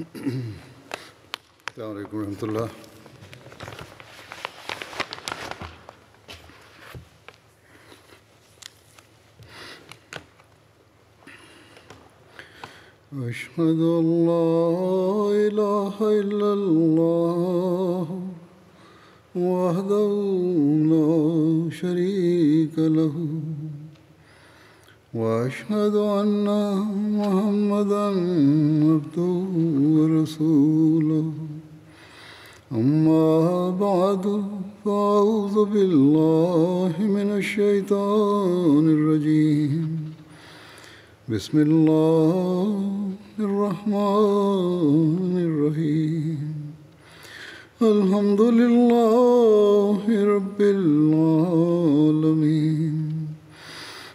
السلام عليكم ورحمة الله أشهد أن لا إله إلا الله واشهد ان محمدا عبده ورسوله اما بعد فاعوذ بالله من الشيطان الرجيم بسم الله الرحمن الرحيم الحمد لله رب العالمين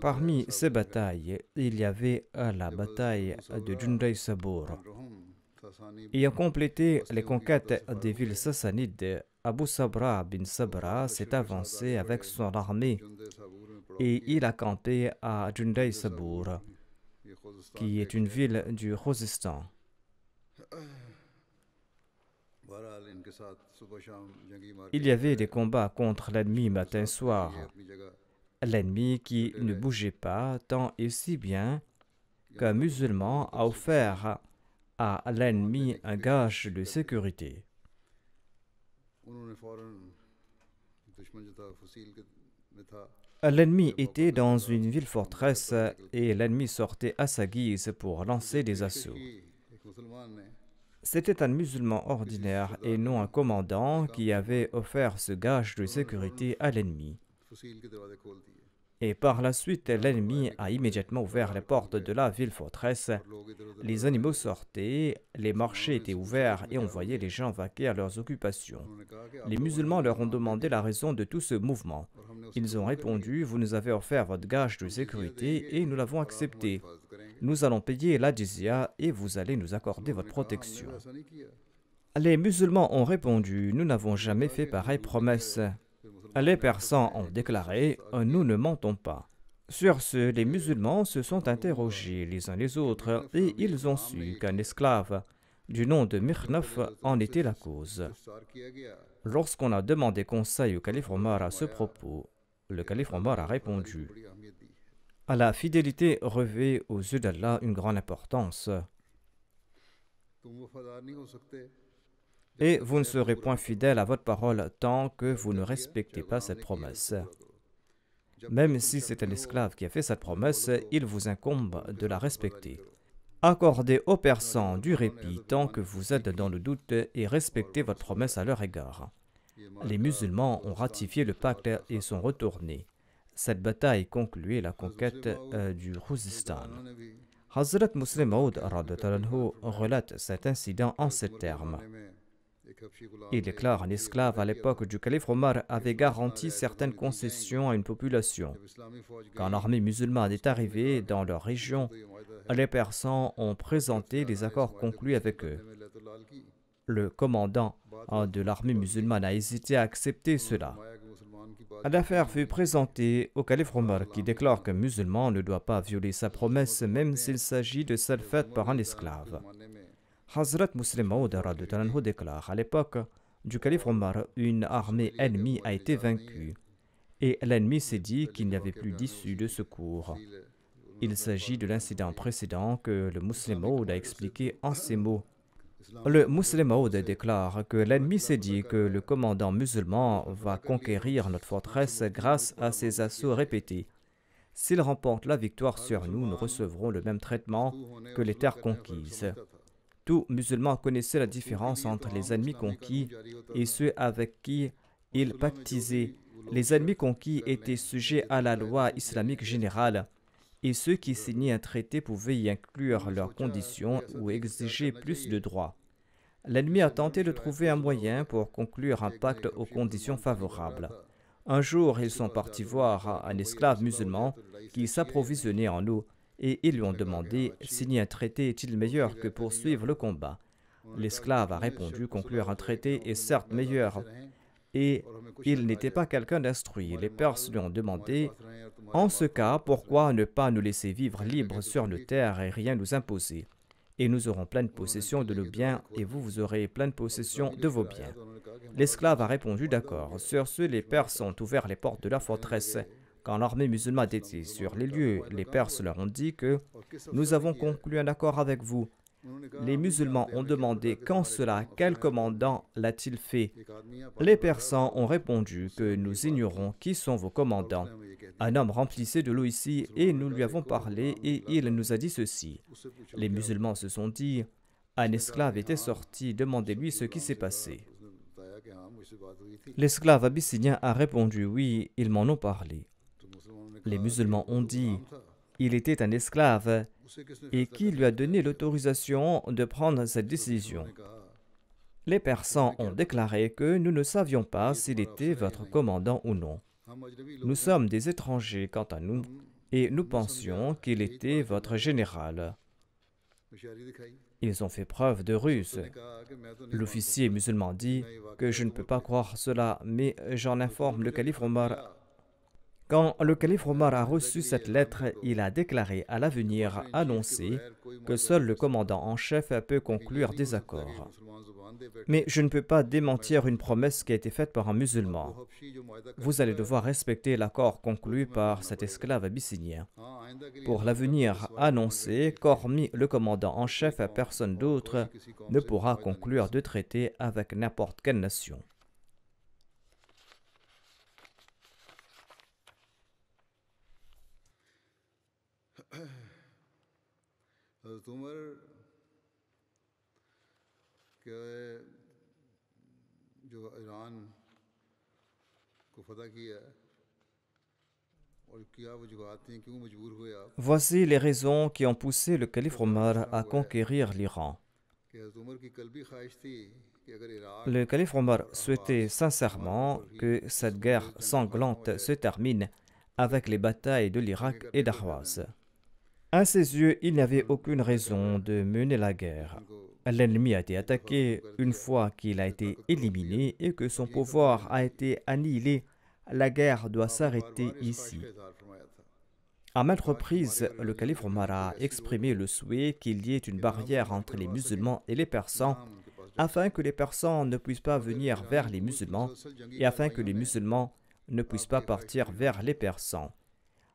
Parmi ces batailles, il y avait euh, la bataille euh, de Junday Sabur. Ayant complété les conquêtes des villes sassanides, Abu Sabra bin Sabra s'est avancé avec son armée et il a campé à Junday Sabur, qui est une ville du Khuzestan. Il y avait des combats contre l'ennemi matin-soir. L'ennemi qui ne bougeait pas tant et si bien qu'un musulman a offert à l'ennemi un gage de sécurité. L'ennemi était dans une ville forteresse et l'ennemi sortait à sa guise pour lancer des assauts. C'était un musulman ordinaire et non un commandant qui avait offert ce gage de sécurité à l'ennemi et par la suite l'ennemi a immédiatement ouvert les portes de la ville forteresse. Les animaux sortaient, les marchés étaient ouverts et on voyait les gens vaquer à leurs occupations. Les musulmans leur ont demandé la raison de tout ce mouvement. Ils ont répondu, vous nous avez offert votre gage de sécurité et nous l'avons accepté. Nous allons payer la jizya et vous allez nous accorder votre protection. Les musulmans ont répondu, nous n'avons jamais fait pareille promesse. Les Persans ont déclaré Nous ne mentons pas. Sur ce, les musulmans se sont interrogés les uns les autres et ils ont su qu'un esclave du nom de Mirnaf en était la cause. Lorsqu'on a demandé conseil au calife Omar à ce propos, le calife Omar a répondu à la fidélité revêt aux yeux d'Allah une grande importance et vous ne serez point fidèle à votre parole tant que vous ne respectez pas cette promesse. Même si c'est un esclave qui a fait cette promesse, il vous incombe de la respecter. Accordez aux persans du répit tant que vous êtes dans le doute et respectez votre promesse à leur égard. Les musulmans ont ratifié le pacte et sont retournés. Cette bataille concluait la conquête euh, du Rouzistan. Hazrat Muslim Maud relate cet incident en ces termes. Il déclare un esclave à l'époque du calife Omar avait garanti certaines concessions à une population. Quand l'armée musulmane est arrivée dans leur région, les Persans ont présenté les accords conclus avec eux. Le commandant de l'armée musulmane a hésité à accepter cela. L'affaire fut présentée au calife Omar qui déclare qu'un musulman ne doit pas violer sa promesse même s'il s'agit de celle faite par un esclave. Hazrat Muslim Maud déclare à l'époque du calife Omar, une armée ennemie a été vaincue et l'ennemi s'est dit qu'il n'y avait plus d'issue de secours. Il s'agit de l'incident précédent que le Muslim a expliqué en ces mots. Le Muslim déclare que l'ennemi s'est dit que le commandant musulman va conquérir notre forteresse grâce à ses assauts répétés. S'il remporte la victoire sur nous, nous recevrons le même traitement que les terres conquises. Tout musulman connaissait la différence entre les ennemis conquis et ceux avec qui il pactisait. Les ennemis conquis étaient sujets à la loi islamique générale et ceux qui signaient un traité pouvaient y inclure leurs conditions ou exiger plus de droits. L'ennemi a tenté de trouver un moyen pour conclure un pacte aux conditions favorables. Un jour, ils sont partis voir un esclave musulman qui s'approvisionnait en eau et ils lui ont demandé Signer un traité est-il meilleur que poursuivre le combat L'esclave a répondu Conclure un traité est certes meilleur. Et il n'était pas quelqu'un d'instruit. Les Perses lui ont demandé En ce cas, pourquoi ne pas nous laisser vivre libres sur nos terres et rien nous imposer et nous aurons pleine possession de nos biens, et vous, vous aurez pleine possession de vos biens. L'esclave a répondu d'accord. Sur ce, les Perses ont ouvert les portes de la forteresse quand l'armée musulmane était sur les lieux, les Perses leur ont dit que nous avons conclu un accord avec vous. Les musulmans ont demandé quand cela, quel commandant l'a-t-il fait Les persans ont répondu que nous ignorons qui sont vos commandants. Un homme remplissait de l'eau ici et nous lui avons parlé et il nous a dit ceci. Les musulmans se sont dit, un esclave était sorti, demandez-lui ce qui s'est passé. L'esclave abyssinien a répondu, oui, ils m'en ont parlé. Les musulmans ont dit il était un esclave et qui lui a donné l'autorisation de prendre cette décision. Les Persans ont déclaré que nous ne savions pas s'il était votre commandant ou non. Nous sommes des étrangers quant à nous et nous pensions qu'il était votre général. Ils ont fait preuve de ruse. L'officier musulman dit que je ne peux pas croire cela, mais j'en informe le calife Omar quand le calife Omar a reçu cette lettre, il a déclaré à l'avenir annoncé que seul le commandant en chef peut conclure des accords. Mais je ne peux pas démentir une promesse qui a été faite par un musulman. Vous allez devoir respecter l'accord conclu par cet esclave abyssinien. Pour l'avenir annoncé, qu'hormis le commandant en chef, personne d'autre ne pourra conclure de traité avec n'importe quelle nation. Voici les raisons qui ont poussé le calife Omar à conquérir l'Iran. Le calife Omar souhaitait sincèrement que cette guerre sanglante se termine avec les batailles de l'Irak et d'Ahwaz. À ses yeux, il n'y avait aucune raison de mener la guerre. L'ennemi a été attaqué une fois qu'il a été éliminé et que son pouvoir a été annihilé. La guerre doit s'arrêter ici. À maintes reprises, le calife Omar a exprimé le souhait qu'il y ait une barrière entre les musulmans et les persans, afin que les persans ne puissent pas venir vers les musulmans et afin que les musulmans ne puissent pas partir vers les persans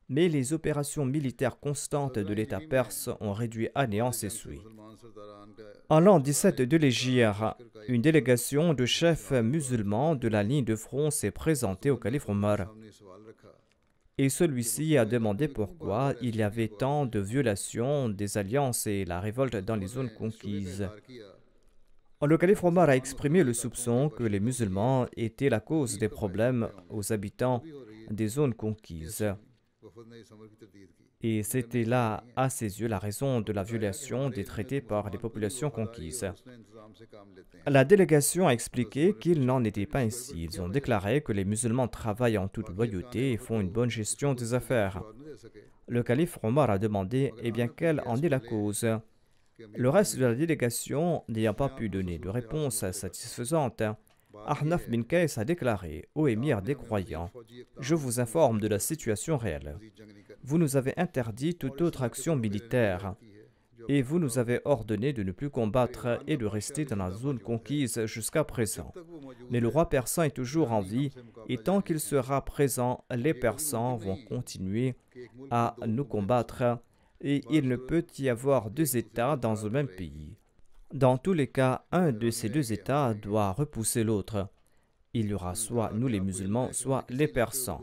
mais les opérations militaires constantes de l'État perse ont réduit à néant ces souhaits. En l'an 17 de l'Égypte, une délégation de chefs musulmans de la ligne de front s'est présentée au calife Omar. Et celui-ci a demandé pourquoi il y avait tant de violations des alliances et la révolte dans les zones conquises. Le calife Omar a exprimé le soupçon que les musulmans étaient la cause des problèmes aux habitants des zones conquises. Et c'était là, à ses yeux, la raison de la violation des traités par les populations conquises. La délégation a expliqué qu'il n'en était pas ainsi. Ils ont déclaré que les musulmans travaillent en toute loyauté et font une bonne gestion des affaires. Le calife Omar a demandé eh bien, quelle en est la cause. Le reste de la délégation n'ayant pas pu donner de réponse satisfaisante, bah, Arnaf bin a déclaré Ô émir des croyants, je vous informe de la situation réelle. Vous nous avez interdit toute autre action militaire et vous nous avez ordonné de ne plus combattre et de rester dans la zone conquise jusqu'à présent. Mais le roi persan est toujours en vie, et tant qu'il sera présent, les Persans vont continuer à nous combattre, et bah, il ne peut y avoir deux États dans un même pays. Dans tous les cas, un de ces deux États doit repousser l'autre. Il y aura soit nous les musulmans, soit les persans.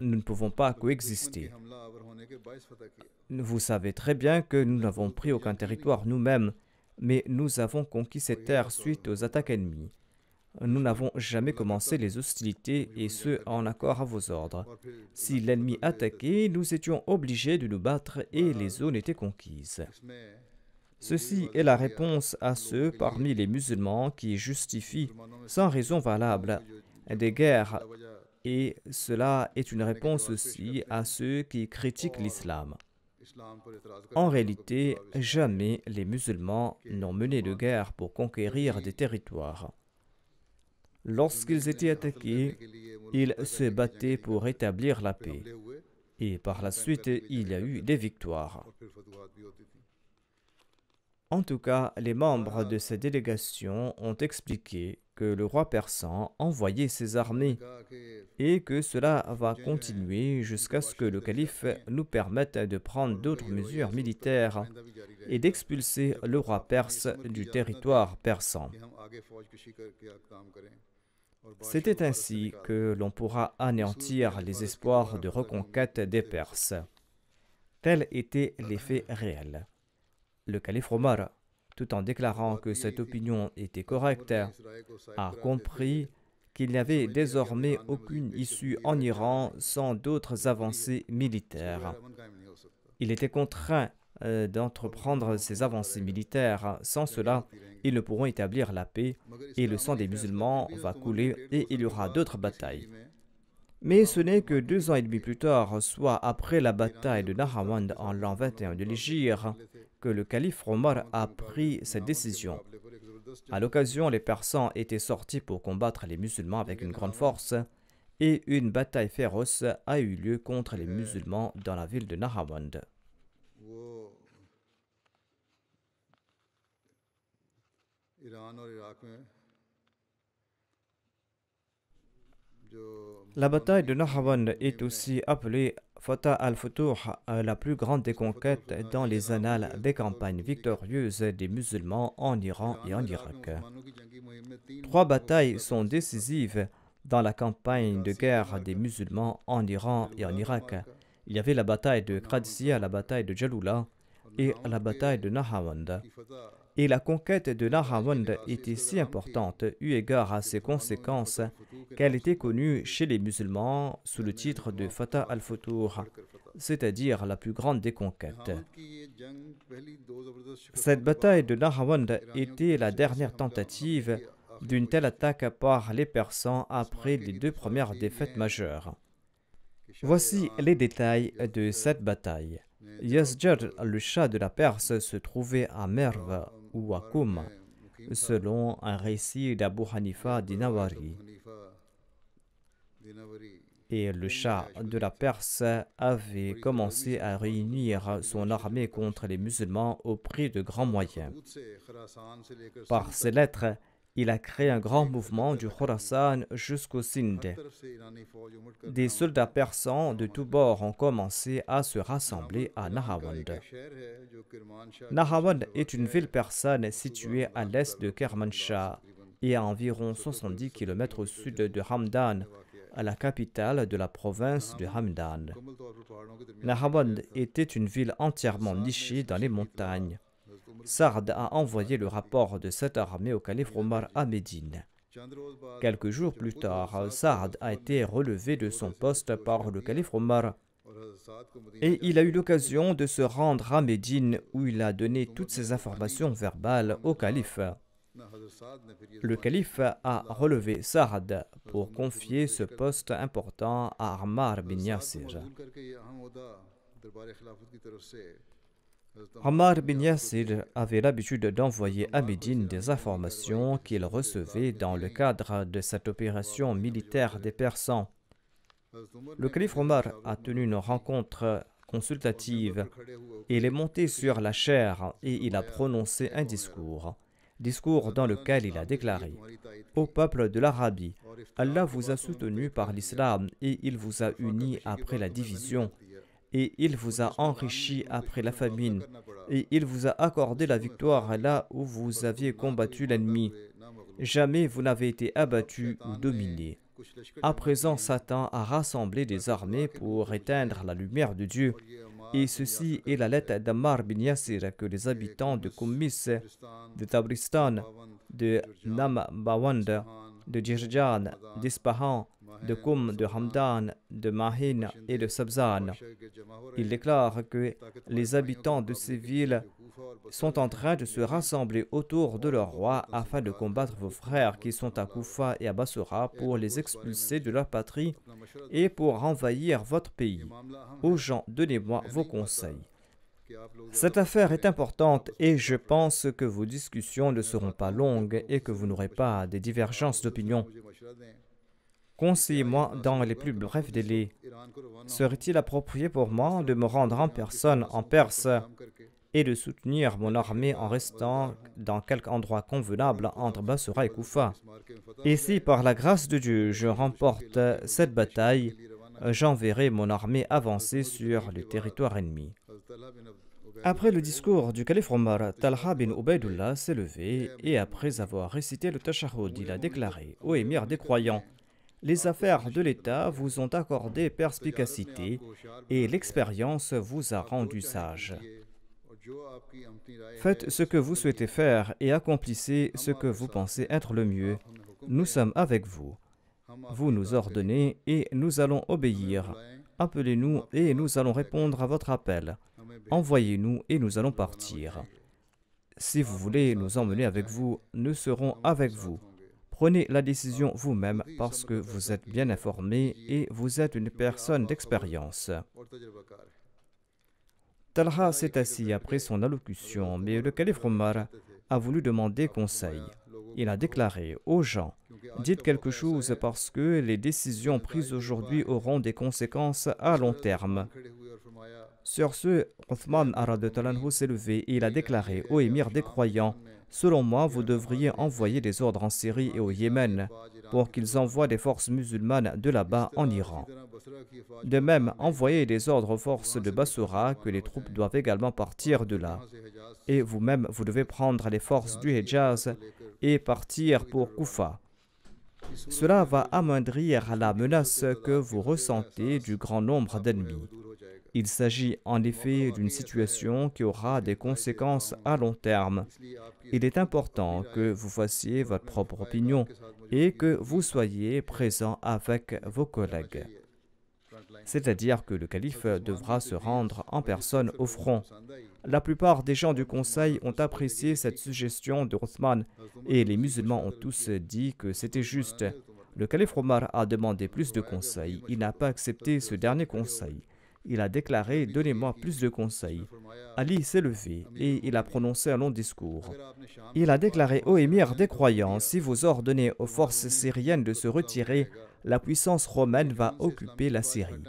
Nous ne pouvons pas coexister. Vous savez très bien que nous n'avons pris aucun territoire nous-mêmes, mais nous avons conquis ces terres suite aux attaques ennemies. Nous n'avons jamais commencé les hostilités et ce en accord à vos ordres. Si l'ennemi attaquait, nous étions obligés de nous battre et les zones étaient conquises. Ceci est la réponse à ceux parmi les musulmans qui justifient, sans raison valable, des guerres, et cela est une réponse aussi à ceux qui critiquent l'islam. En réalité, jamais les musulmans n'ont mené de guerre pour conquérir des territoires. Lorsqu'ils étaient attaqués, ils se battaient pour rétablir la paix. Et par la suite, il y a eu des victoires. En tout cas, les membres de cette délégation ont expliqué que le roi persan envoyait ses armées et que cela va continuer jusqu'à ce que le calife nous permette de prendre d'autres mesures militaires et d'expulser le roi perse du territoire persan. C'était ainsi que l'on pourra anéantir les espoirs de reconquête des Perses. Tel était l'effet réel le calife Omar, tout en déclarant que cette opinion était correcte, a compris qu'il n'y avait désormais aucune issue en Iran sans d'autres avancées militaires. Il était contraint euh, d'entreprendre ces avancées militaires. Sans cela, ils ne pourront établir la paix et le sang des musulmans va couler et il y aura d'autres batailles. Mais ce n'est que deux ans et demi plus tard, soit après la bataille de Nahamand en l'an 21 de l'Égypte, le calife Omar a pris cette décision. À l'occasion, les Persans étaient sortis pour combattre les musulmans avec une grande force et une bataille féroce a eu lieu contre les musulmans dans la ville de Nahawand. La bataille de Nahavand est aussi appelée Fatah al futur euh, la plus grande des conquêtes dans les annales des campagnes victorieuses des musulmans en Iran et en Irak. Trois batailles sont décisives dans la campagne de guerre des musulmans en Iran et en Irak. Il y avait la bataille de Qadisiyah, la bataille de Jaloula et la bataille de Nahawand et la conquête de l'Arawan était si importante, eu égard à ses conséquences, qu'elle était connue chez les musulmans sous le titre de Fatah al-Futur, c'est-à-dire la plus grande des conquêtes. Cette bataille de l'Arawan était la dernière tentative d'une telle attaque par les Persans après les deux premières défaites majeures. Voici les détails de cette bataille. Yazjar, le chat de la Perse, se trouvait à Merve, ou selon un récit d'Abu Hanifa Dinawari. Et le Shah de la Perse avait commencé à réunir son armée contre les musulmans au prix de grands moyens. Par ces lettres, il a créé un grand mouvement du Khorasan jusqu'au Sindh. Des soldats persans de tous bords ont commencé à se rassembler à Nahawand. Nahawand est une ville persane située à l'est de Kermanshah et à environ 70 km au sud de Hamdan, à la capitale de la province de Hamdan. Nahawand était une ville entièrement nichée dans les montagnes Sard a envoyé le rapport de cette armée au calife Omar à Médine. Quelques jours plus tard, Sard a été relevé de son poste par le calife Omar et il a eu l'occasion de se rendre à Médine où il a donné toutes ses informations verbales au calife. Le calife a relevé Saad pour confier ce poste important à Omar bin Yasser. Omar bin Yassir avait l'habitude d'envoyer à Médine des informations qu'il recevait dans le cadre de cette opération militaire des Persans. Le calife Omar a tenu une rencontre consultative. Il est monté sur la chair et il a prononcé un discours. Discours dans lequel il a déclaré Au peuple de l'Arabie, Allah vous a soutenu par l'islam et il vous a unis après la division et il vous a enrichi après la famine, et il vous a accordé la victoire là où vous aviez combattu l'ennemi. Jamais vous n'avez été abattu ou dominé. À présent, Satan a rassemblé des armées pour éteindre la lumière de Dieu. Et ceci est la lettre d'Amar bin Yassir que les habitants de Kumis, de Tabristan, de Namabawand, de Djerjan, d'Espahan, de Qum, de Hamdan, de Mahin et de Sabzan. Il déclare que les habitants de ces villes sont en train de se rassembler autour de leur roi afin de combattre vos frères qui sont à Koufa et à Bassora pour les expulser de leur patrie et pour envahir votre pays. Aux gens, donnez-moi vos conseils. Cette affaire est importante et je pense que vos discussions ne seront pas longues et que vous n'aurez pas des divergences d'opinion. Conseillez-moi dans les plus brefs délais. Serait-il approprié pour moi de me rendre en personne en Perse et de soutenir mon armée en restant dans quelque endroit convenable entre Bassora et Koufa Et si par la grâce de Dieu je remporte cette bataille, j'enverrai mon armée avancer sur le territoire ennemi. Après le discours du calife Omar, Talha bin Ubaidullah s'est levé et après avoir récité le tashahhud, il a déclaré au émir des croyants, les affaires de l'État vous ont accordé perspicacité et l'expérience vous a rendu sage. Faites ce que vous souhaitez faire et accomplissez ce que vous pensez être le mieux. Nous sommes avec vous. Vous nous ordonnez et nous allons obéir. Appelez-nous et nous allons répondre à votre appel. Envoyez-nous et nous allons partir. Si vous voulez nous emmener avec vous, nous serons avec vous. Prenez la décision vous-même parce que vous êtes bien informé et vous êtes une personne d'expérience. Talha s'est assis après son allocution, mais le calife Omar a voulu demander conseil. Il a déclaré aux gens Dites quelque chose parce que les décisions prises aujourd'hui auront des conséquences à long terme. Sur ce, Othman Arad s'est levé et il a déclaré aux émir des croyants, Selon moi, vous devriez envoyer des ordres en Syrie et au Yémen pour qu'ils envoient des forces musulmanes de là-bas en Iran. De même, envoyez des ordres aux forces de Bassoura que les troupes doivent également partir de là. Et vous-même, vous devez prendre les forces du Hejaz et partir pour Koufa. Cela va amoindrir la menace que vous ressentez du grand nombre d'ennemis. Il s'agit en effet d'une situation qui aura des conséquences à long terme. Il est important que vous fassiez votre propre opinion et que vous soyez présent avec vos collègues. C'est-à-dire que le calife devra se rendre en personne au front. La plupart des gens du conseil ont apprécié cette suggestion de Rothman et les musulmans ont tous dit que c'était juste. Le calife Omar a demandé plus de conseils. Il n'a pas accepté ce dernier conseil il a déclaré Donnez-moi plus de conseils. Ali s'est levé et il a prononcé un long discours. Il a déclaré Ô émir des croyants, si vous ordonnez aux forces syriennes de se retirer, la puissance romaine va occuper la Syrie.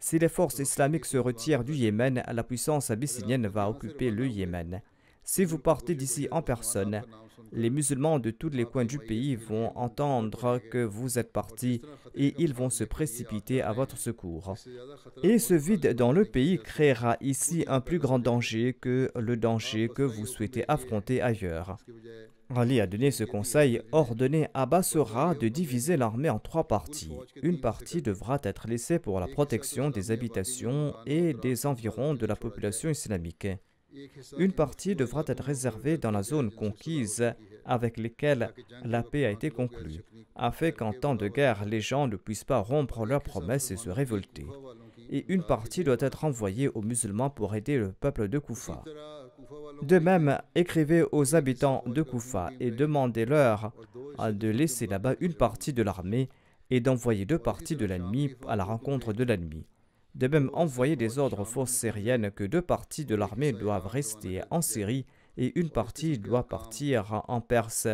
Si les forces islamiques se retirent du Yémen, la puissance abyssinienne va occuper le Yémen. Si vous partez d'ici en personne, les musulmans de tous les coins du pays vont entendre que vous êtes parti et ils vont se précipiter à votre secours. Et ce vide dans le pays créera ici un plus grand danger que le danger que vous souhaitez affronter ailleurs. Ali a donné ce conseil, ordonné à Bassora de diviser l'armée en trois parties. Une partie devra être laissée pour la protection des habitations et des environs de la population islamique. Une partie devra être réservée dans la zone conquise avec laquelle la paix a été conclue, afin qu'en temps de guerre, les gens ne puissent pas rompre leurs promesses et se révolter. Et une partie doit être envoyée aux musulmans pour aider le peuple de Koufa. De même, écrivez aux habitants de Koufa et demandez-leur de laisser là-bas une partie de l'armée et d'envoyer deux parties de l'ennemi à la rencontre de l'ennemi de même envoyer des ordres aux forces syriennes que deux parties de l'armée doivent rester en Syrie et une partie doit partir en Perse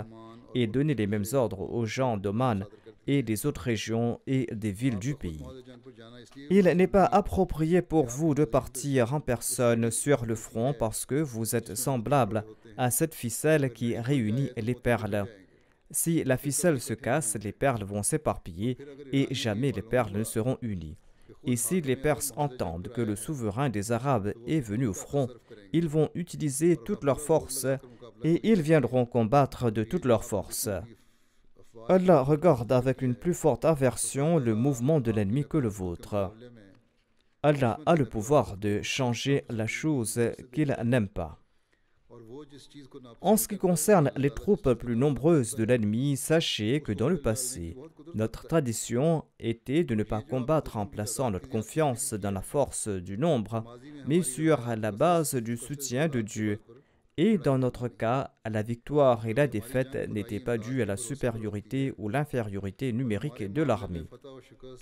et donner les mêmes ordres aux gens d'Oman et des autres régions et des villes du pays. Il n'est pas approprié pour vous de partir en personne sur le front parce que vous êtes semblable à cette ficelle qui réunit les perles. Si la ficelle se casse, les perles vont s'éparpiller et jamais les perles ne seront unies. Et si les Perses entendent que le souverain des Arabes est venu au front, ils vont utiliser toutes leurs forces et ils viendront combattre de toutes leurs forces. Allah regarde avec une plus forte aversion le mouvement de l'ennemi que le vôtre. Allah a le pouvoir de changer la chose qu'il n'aime pas. En ce qui concerne les troupes plus nombreuses de l'ennemi, sachez que dans le passé, notre tradition était de ne pas combattre en plaçant notre confiance dans la force du nombre, mais sur la base du soutien de Dieu. Et dans notre cas, la victoire et la défaite n'étaient pas dues à la supériorité ou l'infériorité numérique de l'armée.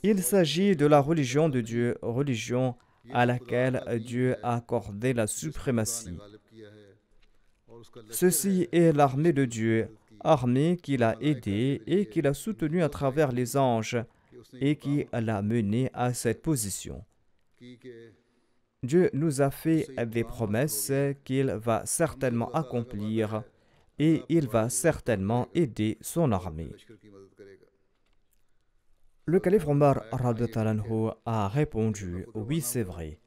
Il s'agit de la religion de Dieu, religion à laquelle Dieu a accordé la suprématie. Ceci est l'armée de Dieu, armée qu'il a aidée et qu'il a soutenue à travers les anges et qui l'a menée à cette position. Dieu nous a fait des promesses qu'il va certainement accomplir et il va certainement aider son armée. Le calife Omar a répondu Oui, c'est vrai.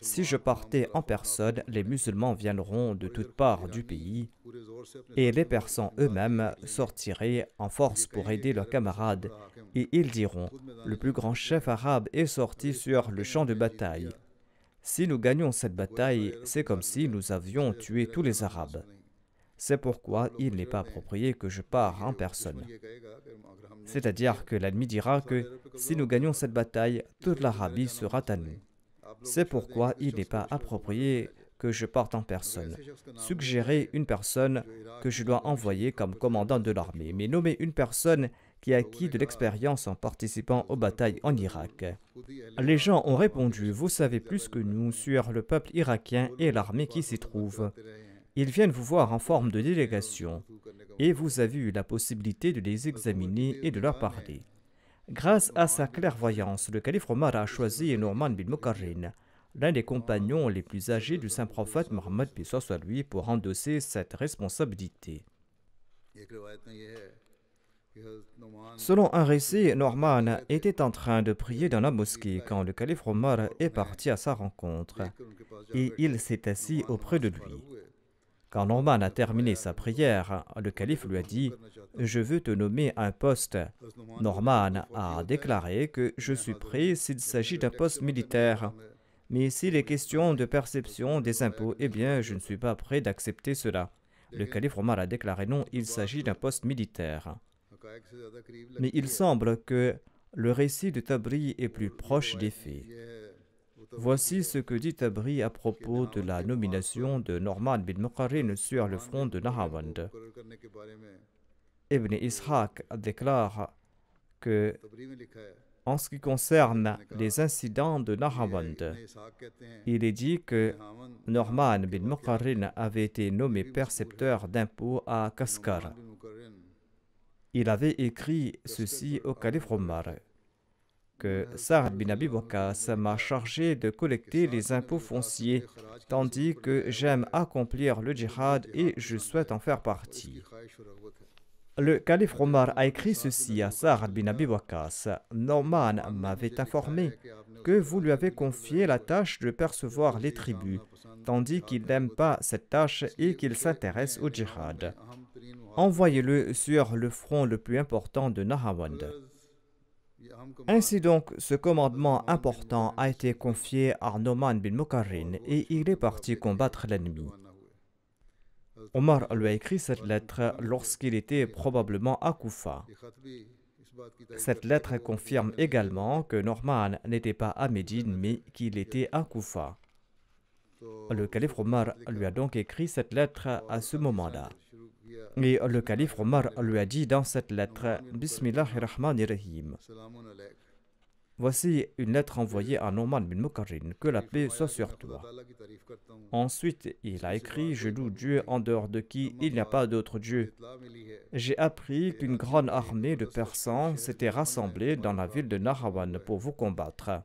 Si je partais en personne, les musulmans viendront de toutes parts du pays et les persans eux-mêmes sortiraient en force pour aider leurs camarades et ils diront, le plus grand chef arabe est sorti sur le champ de bataille. Si nous gagnons cette bataille, c'est comme si nous avions tué tous les Arabes. C'est pourquoi il n'est pas approprié que je pars en personne. C'est-à-dire que l'ennemi dira que si nous gagnons cette bataille, toute l'Arabie sera à nous. C'est pourquoi il n'est pas approprié que je parte en personne. Suggérer une personne que je dois envoyer comme commandant de l'armée, mais nommer une personne qui a acquis de l'expérience en participant aux batailles en Irak. Les gens ont répondu, vous savez plus que nous sur le peuple irakien et l'armée qui s'y trouve. Ils viennent vous voir en forme de délégation et vous avez eu la possibilité de les examiner et de leur parler. Grâce à sa clairvoyance, le calife Omar a choisi Norman bin Mukarrin, l'un des compagnons les plus âgés du saint prophète Mohammed lui, pour endosser cette responsabilité. Selon un récit, Norman était en train de prier dans la mosquée quand le calife Omar est parti à sa rencontre et il s'est assis auprès de lui. Quand Norman a terminé sa prière, le calife lui a dit Je veux te nommer un poste. Norman a déclaré que je suis prêt s'il s'agit d'un poste militaire. Mais s'il est question de perception des impôts, eh bien, je ne suis pas prêt d'accepter cela. Le calife Omar a déclaré non, il s'agit d'un poste militaire. Mais il semble que le récit de Tabri est plus proche des faits. Voici ce que dit Tabri à propos de la nomination de Norman bin Muqarrin sur le front de Nahawand. Ibn Ishaq déclare que en ce qui concerne les incidents de Nahawand, il est dit que Norman bin Muqarrin avait été nommé percepteur d'impôts à Kaskar. Il avait écrit ceci au calife Omar que Saad bin Abi m'a chargé de collecter les impôts fonciers, tandis que j'aime accomplir le djihad et je souhaite en faire partie. Le calife Omar a écrit ceci à Saad bin Abi Waqas, « Norman m'avait informé que vous lui avez confié la tâche de percevoir les tribus, tandis qu'il n'aime pas cette tâche et qu'il s'intéresse au djihad. Envoyez-le sur le front le plus important de Nahawand. Ainsi donc, ce commandement important a été confié à Norman bin Mukarrin et il est parti combattre l'ennemi. Omar lui a écrit cette lettre lorsqu'il était probablement à Koufa. Cette lettre confirme également que Norman n'était pas à Médine mais qu'il était à Koufa. Le calife Omar lui a donc écrit cette lettre à ce moment-là. Et le calife Omar lui a dit dans cette lettre Bismillahirrahmanirrahim. Voici une lettre envoyée à Noman bin Mukarrin, que la paix soit sur toi. Ensuite, il a écrit Je loue Dieu en dehors de qui il n'y a pas d'autre Dieu. J'ai appris qu'une grande armée de Persans s'était rassemblée dans la ville de Narawan pour vous combattre.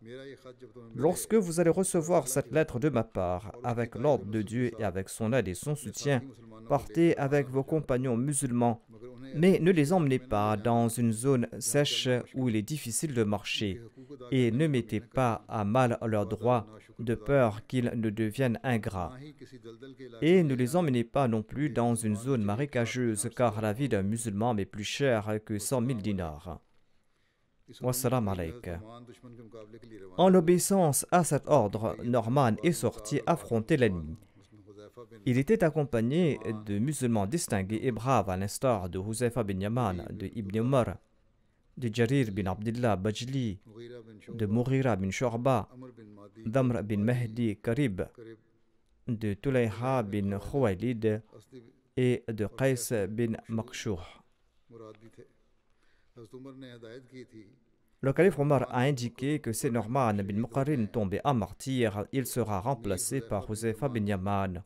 Lorsque vous allez recevoir cette lettre de ma part, avec l'ordre de Dieu et avec son aide et son soutien, Partez avec vos compagnons musulmans, mais ne les emmenez pas dans une zone sèche où il est difficile de marcher, et ne mettez pas à mal leurs droits de peur qu'ils ne deviennent ingrats. Et ne les emmenez pas non plus dans une zone marécageuse, car la vie d'un musulman est plus chère que 100 000 dinars. En obéissance à cet ordre, Norman est sorti affronter l'ennemi. Il était accompagné de musulmans distingués et braves, à l'instar de Huzaifa bin Yaman, de Ibn Umar, de Jarir bin Abdullah Bajli, de Mourira bin Shorba, d'Amr bin Mahdi Karib, de Tulayha bin Khuwailid et de Qais bin Makshur. Le calife Omar a indiqué que si Norman bin Mukharin tombait à martyr, il sera remplacé par Huzaifa bin Yaman.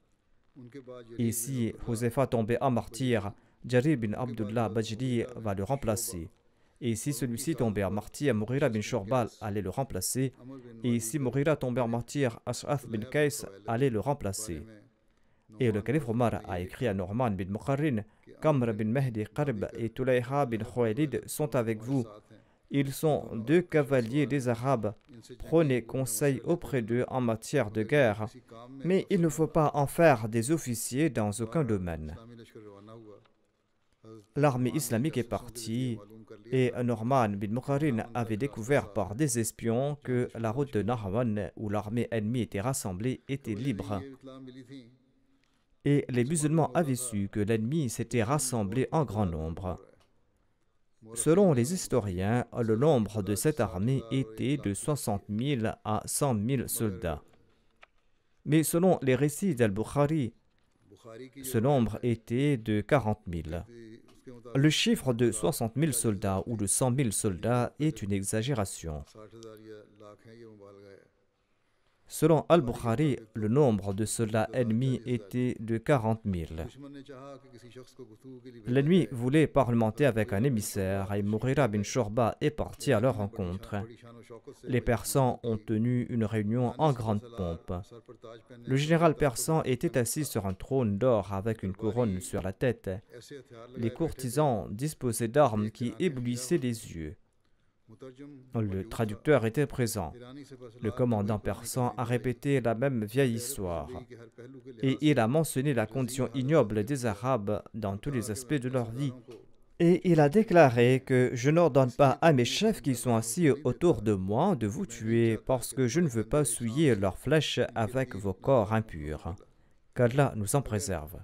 Et si Josefa tombait en martyr, Jarib bin Abdullah Bajri va le remplacer. Et si celui-ci tombait en martyr, Mourira bin Shorbal allait le remplacer. Et si Mourira tombait en martyr, Ashraf bin Kais allait le remplacer. Et le calife Omar a écrit à Norman bin Mukharin Kamr bin Mahdi Qarb et Tulayha bin Khoualid sont avec vous. Ils sont deux cavaliers des Arabes Prenez conseil auprès d'eux en matière de guerre, mais il ne faut pas en faire des officiers dans aucun domaine. L'armée islamique est partie et Norman bin Mukharin avait découvert par des espions que la route de Norman où l'armée ennemie était rassemblée était libre. Et les musulmans avaient su que l'ennemi s'était rassemblé en grand nombre. Selon les historiens, le nombre de cette armée était de 60 000 à 100 000 soldats. Mais selon les récits d'Al-Bukhari, ce nombre était de 40 000. Le chiffre de 60 000 soldats ou de 100 000 soldats est une exagération. Selon Al-Bukhari, le nombre de soldats ennemis était de 40 000. L'ennemi voulait parlementer avec un émissaire et Mourira bin Shorba est parti à leur rencontre. Les Persans ont tenu une réunion en grande pompe. Le général persan était assis sur un trône d'or avec une couronne sur la tête. Les courtisans disposaient d'armes qui éblouissaient les yeux. Le traducteur était présent. Le commandant persan a répété la même vieille histoire et il a mentionné la condition ignoble des Arabes dans tous les ah, aspects de leur vie. Et il a déclaré que je n'ordonne pas à mes chefs qui sont assis autour de moi de vous tuer parce que je ne veux pas souiller leurs flèches avec vos corps impurs. Qu'Allah nous en préserve.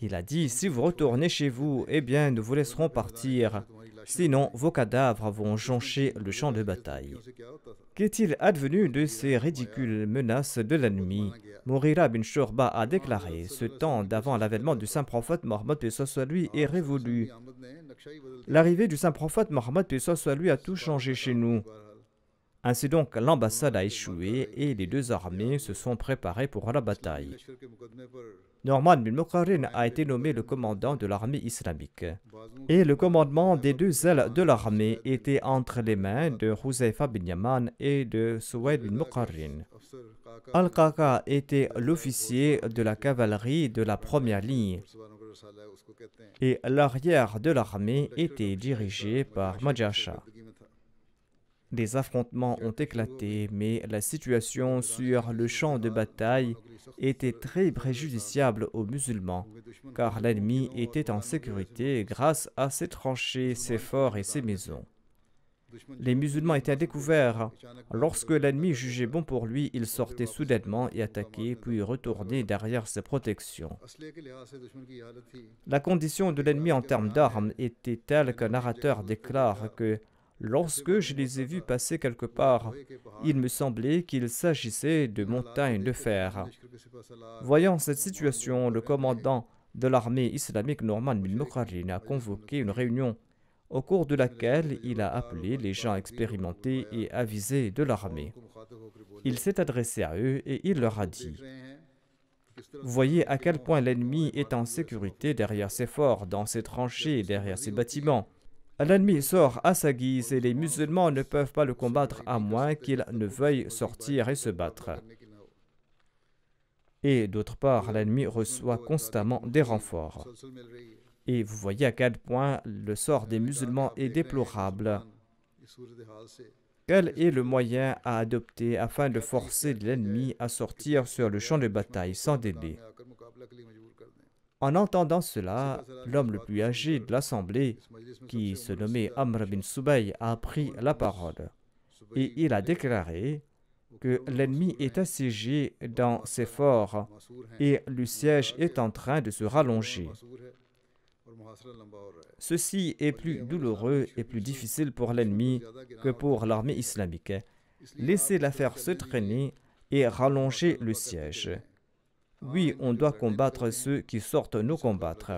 Il a dit, si vous retournez chez vous, eh bien, nous vous laisserons partir. Sinon, vos cadavres vont joncher le champ de bataille. Qu'est-il advenu de ces ridicules menaces de l'ennemi Mourira bin Shorba a déclaré, ce temps d'avant l'avènement du saint prophète Mohammed soit lui est révolu. L'arrivée du saint prophète Mohammed soit lui a tout changé chez nous. Ainsi donc, l'ambassade a échoué et les deux armées se sont préparées pour la bataille. Norman Bin a été nommé le commandant de l'armée islamique. Et le commandement des deux ailes de l'armée était entre les mains de Huzaifa bin Yaman et de Souaid bin Mukharin. Al-Qaqa était l'officier de la cavalerie de la première ligne. Et l'arrière de l'armée était dirigé par Majasha. Des affrontements ont éclaté, mais la situation sur le champ de bataille était très préjudiciable aux musulmans, car l'ennemi était en sécurité grâce à ses tranchées, ses forts et ses maisons. Les musulmans étaient à découvert. Lorsque l'ennemi jugeait bon pour lui, il sortait soudainement et attaquait, puis retournait derrière ses protections. La condition de l'ennemi en termes d'armes était telle qu'un narrateur déclare que Lorsque je les ai vus passer quelque part, il me semblait qu'il s'agissait de montagnes de fer. Voyant cette situation, le commandant de l'armée islamique Norman Bin a convoqué une réunion au cours de laquelle il a appelé les gens expérimentés et avisés de l'armée. Il s'est adressé à eux et il leur a dit Voyez à quel point l'ennemi est en sécurité derrière ses forts, dans ses tranchées, derrière ses bâtiments. L'ennemi sort à sa guise et les musulmans ne peuvent pas le combattre à moins qu'il ne veuille sortir et se battre. Et d'autre part, l'ennemi reçoit constamment des renforts. Et vous voyez à quel point le sort des musulmans est déplorable. Quel est le moyen à adopter afin de forcer l'ennemi à sortir sur le champ de bataille sans délai en entendant cela, l'homme le plus âgé de l'assemblée, qui se nommait Amr euh, bin Soubaï, a pris la parole et il a déclaré que l'ennemi est assiégé dans ses forts et le siège est en train de se rallonger. Euh, Ceci est plus douloureux et plus difficile pour l'ennemi que pour l'armée islamique. Laissez l'affaire se traîner et rallonger le siège. Oui, on doit combattre ceux qui sortent nous combattre.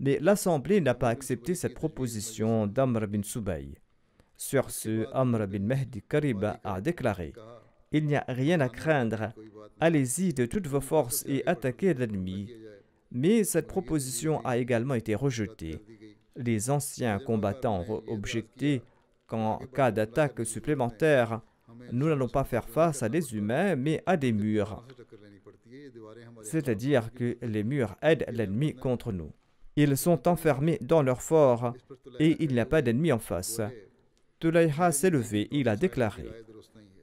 Mais l'Assemblée n'a pas accepté cette proposition d'Amr bin Soubaï. Sur ce, Amr bin Mehdi Kariba a déclaré Il n'y a rien à craindre. Allez-y de toutes vos forces et attaquez l'ennemi. Mais cette proposition a également été rejetée. Les anciens combattants ont objecté qu'en cas d'attaque supplémentaire, nous n'allons pas faire face à des humains, mais à des murs c'est-à-dire que les murs aident l'ennemi contre nous. Ils sont enfermés dans leur fort et il n'y a pas d'ennemi en face. Tulaïha s'est levé, il a déclaré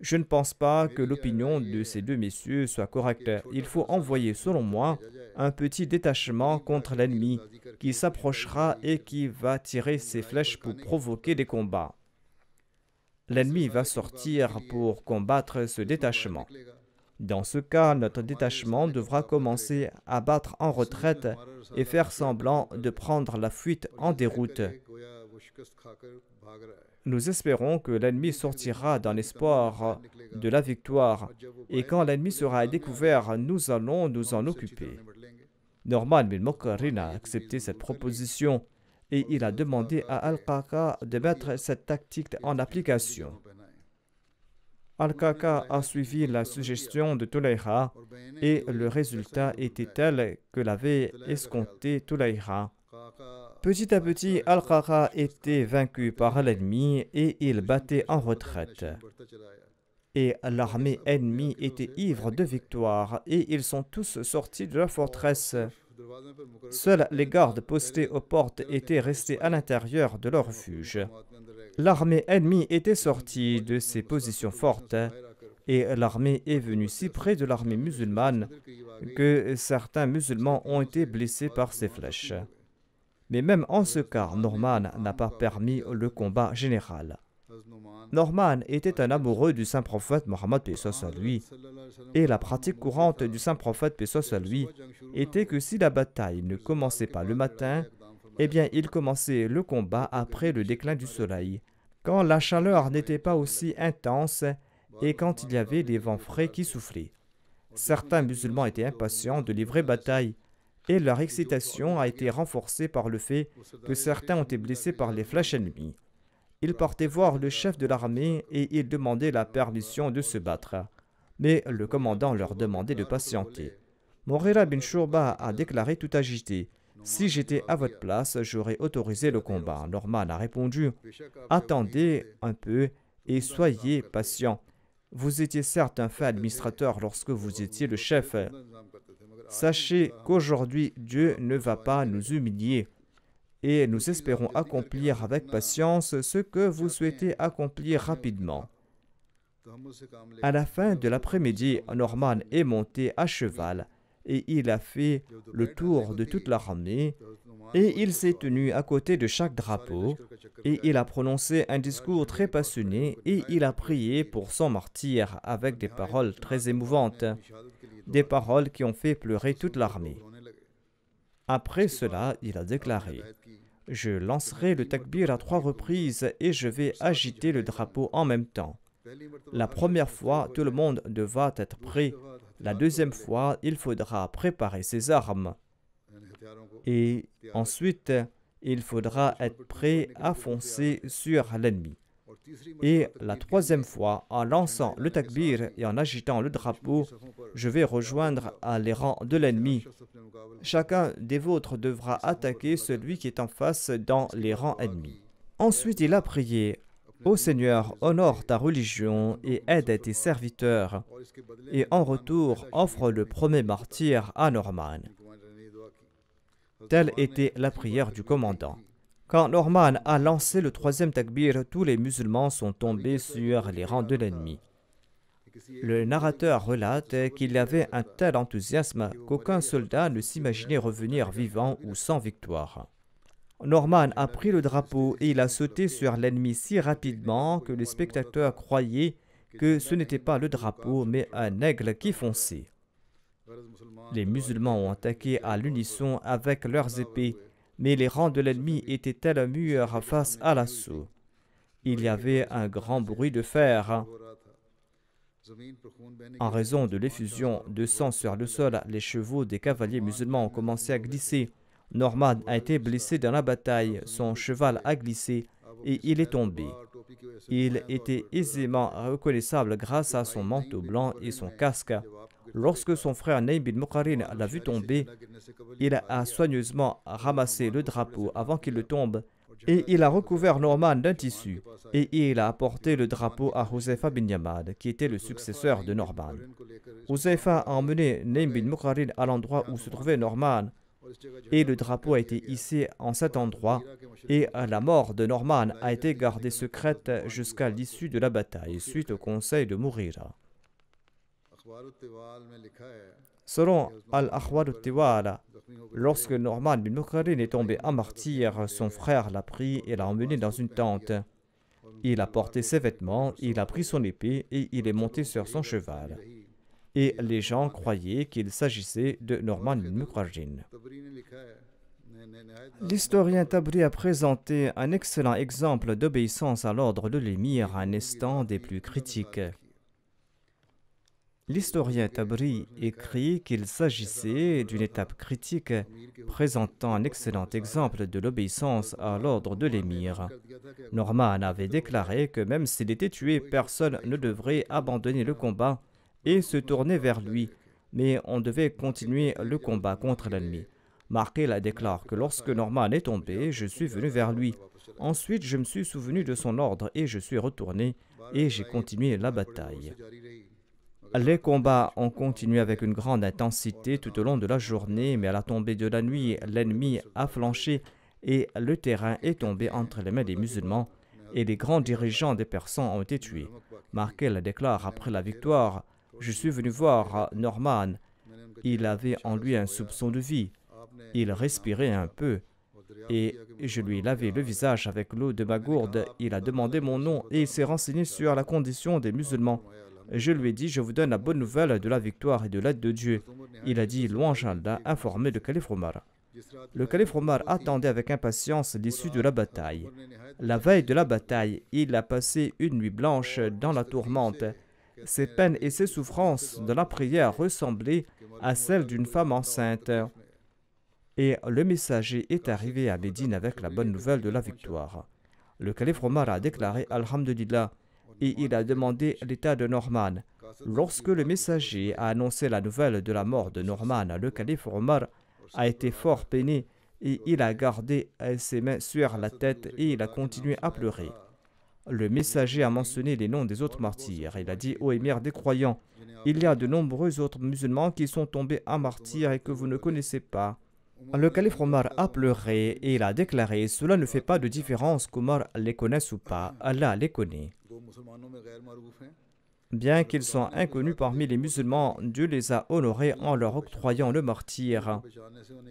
Je ne pense pas que l'opinion de ces deux messieurs soit correcte. Il faut envoyer, selon moi, un petit détachement contre l'ennemi qui s'approchera et qui va tirer ses flèches pour provoquer des combats. L'ennemi va sortir pour combattre ce détachement. Dans ce cas, notre détachement devra commencer à battre en retraite et faire semblant de prendre la fuite en déroute. Nous espérons que l'ennemi sortira dans l'espoir de la victoire et quand l'ennemi sera découvert, nous allons nous en occuper. Norman Milmokarin a accepté cette proposition et il a demandé à Al-Qaqa de mettre cette tactique en application. Al-Kaka a suivi la suggestion de Tulaira et le résultat était tel que l'avait escompté Tulaira. Petit à petit, Al-Kaka était vaincu par l'ennemi et il battait en retraite. Et l'armée ennemie était ivre de victoire et ils sont tous sortis de la forteresse. Seuls les gardes postés aux portes étaient restés à l'intérieur de leur refuge. L'armée ennemie était sortie de ses positions fortes et l'armée est venue si près de l'armée musulmane que certains musulmans ont été blessés par ses flèches. Mais même en ce cas, Norman n'a pas permis le combat général. Norman était un amoureux du saint prophète Mohammed à lui, et la pratique courante du saint prophète à lui était que si la bataille ne commençait pas le matin, eh bien, ils commençaient le combat après le déclin du soleil, quand la chaleur n'était pas aussi intense et quand il y avait des vents frais qui soufflaient. Certains musulmans étaient impatients de livrer bataille, et leur excitation a été renforcée par le fait que certains ont été blessés par les flèches ennemies. Ils portaient voir le chef de l'armée et ils demandaient la permission de se battre. Mais le commandant leur demandait de patienter. Morera bin Shurba a déclaré tout agité si j'étais à votre place, j'aurais autorisé le combat. Norman a répondu Attendez un peu et soyez patient. Vous étiez certes un fait administrateur lorsque vous étiez le chef. Sachez qu'aujourd'hui, Dieu ne va pas nous humilier. Et nous espérons accomplir avec patience ce que vous souhaitez accomplir rapidement. À la fin de l'après-midi, Norman est monté à cheval et il a fait le tour de toute l'armée et il s'est tenu à côté de chaque drapeau et il a prononcé un discours très passionné et il a prié pour son martyr avec des paroles très émouvantes, des paroles qui ont fait pleurer toute l'armée. Après cela, il a déclaré Je lancerai le takbir à trois reprises et je vais agiter le drapeau en même temps. La première fois, tout le monde devra être prêt la deuxième fois, il faudra préparer ses armes. Et ensuite, il faudra être prêt à foncer sur l'ennemi. Et la troisième fois, en lançant le takbir et en agitant le drapeau, je vais rejoindre les rangs de l'ennemi. Chacun des vôtres devra attaquer celui qui est en face dans les rangs ennemis. Ensuite, il a prié Ô Seigneur, honore ta religion et aide tes serviteurs, et en retour offre le premier martyr à Norman. Telle était la prière du commandant. Quand Norman a lancé le troisième takbir, tous les musulmans sont tombés sur les rangs de l'ennemi. Le narrateur relate qu'il avait un tel enthousiasme qu'aucun soldat ne s'imaginait revenir vivant ou sans victoire. Norman a pris le drapeau et il a sauté sur l'ennemi si rapidement que les spectateurs croyaient que ce n'était pas le drapeau, mais un aigle qui fonçait. Les musulmans ont attaqué à l'unisson avec leurs épées, mais les rangs de l'ennemi étaient tels un mur face à l'assaut. Il y avait un grand bruit de fer. En raison de l'effusion de sang sur le sol, les chevaux des cavaliers musulmans ont commencé à glisser. Norman a été blessé dans la bataille, son cheval a glissé et il est tombé. Il était aisément reconnaissable grâce à son manteau blanc et son casque. Lorsque son frère Naim bin Mokharin l'a vu tomber, il a soigneusement ramassé le drapeau avant qu'il ne tombe et il a recouvert Norman d'un tissu et il a apporté le drapeau à Josefa bin Yamad, qui était le successeur de Norman. Josefa a emmené Naim bin Mokharin à l'endroit où se trouvait Norman et le drapeau a été hissé en cet endroit, et la mort de Norman a été gardée secrète jusqu'à l'issue de la bataille, suite au conseil de Mourira. Selon Al-Akhwar al lorsque Norman bin Mukharin est tombé en martyr, son frère l'a pris et l'a emmené dans une tente. Il a porté ses vêtements, il a pris son épée et il est monté sur son cheval et les gens croyaient qu'il s'agissait de Norman Mukrajin. L'historien Tabri a présenté un excellent exemple d'obéissance à l'ordre de l'émir à un instant des plus critiques. L'historien Tabri écrit qu'il s'agissait d'une étape critique présentant un excellent exemple de l'obéissance à l'ordre de l'émir. Norman avait déclaré que même s'il était tué, personne ne devrait abandonner le combat et se tourner vers lui, mais on devait continuer le combat contre l'ennemi. Markel déclare que lorsque Norman est tombé, je suis venu vers lui. Ensuite, je me suis souvenu de son ordre et je suis retourné et j'ai continué la bataille. Les combats ont continué avec une grande intensité tout au long de la journée, mais à la tombée de la nuit, l'ennemi a flanché et le terrain est tombé entre les mains des musulmans et les grands dirigeants des Persans ont été tués. Markel déclare après la victoire je suis venu voir Norman. Il avait en lui un soupçon de vie. Il respirait un peu. Et je lui ai lavé le visage avec l'eau de ma gourde. Il a demandé mon nom et il s'est renseigné sur la condition des musulmans. Je lui ai dit, je vous donne la bonne nouvelle de la victoire et de l'aide de Dieu. Il a dit, louange Allah, informé le calife Omar. Le calife Omar attendait avec impatience l'issue de la bataille. La veille de la bataille, il a passé une nuit blanche dans la tourmente ses peines et ses souffrances de la prière ressemblaient à celles d'une femme enceinte. Et le messager est arrivé à Médine avec la bonne nouvelle de la victoire. Le calife Omar a déclaré Alhamdulillah et il a demandé l'état de Norman. Lorsque le messager a annoncé la nouvelle de la mort de Norman, le calife Omar a été fort peiné et il a gardé ses mains sur la tête et il a continué à pleurer le messager a mentionné les noms des autres martyrs. Il a dit aux émir des croyants, il y a de nombreux autres musulmans qui sont tombés à martyrs et que vous ne connaissez pas. Le calife Omar a pleuré et il a déclaré Cela ne fait pas de différence qu'Omar les connaisse ou pas, Allah les connaît. Bien qu'ils soient inconnus parmi les musulmans, Dieu les a honorés en leur octroyant le martyr.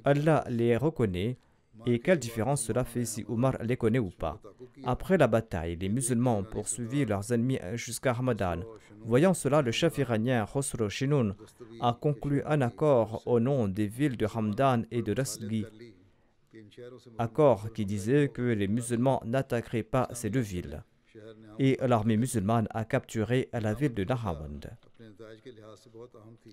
Allah les reconnaît et quelle différence cela fait si Omar les connaît ou pas Après la bataille, les musulmans ont poursuivi leurs ennemis jusqu'à Ramadan. Voyant cela, le chef iranien Khosrow Shinun a conclu un accord au nom des villes de Ramadan et de Rasghi. Accord qui disait que les musulmans n'attaqueraient pas ces deux villes. Et l'armée musulmane a capturé la ville de Nahamand.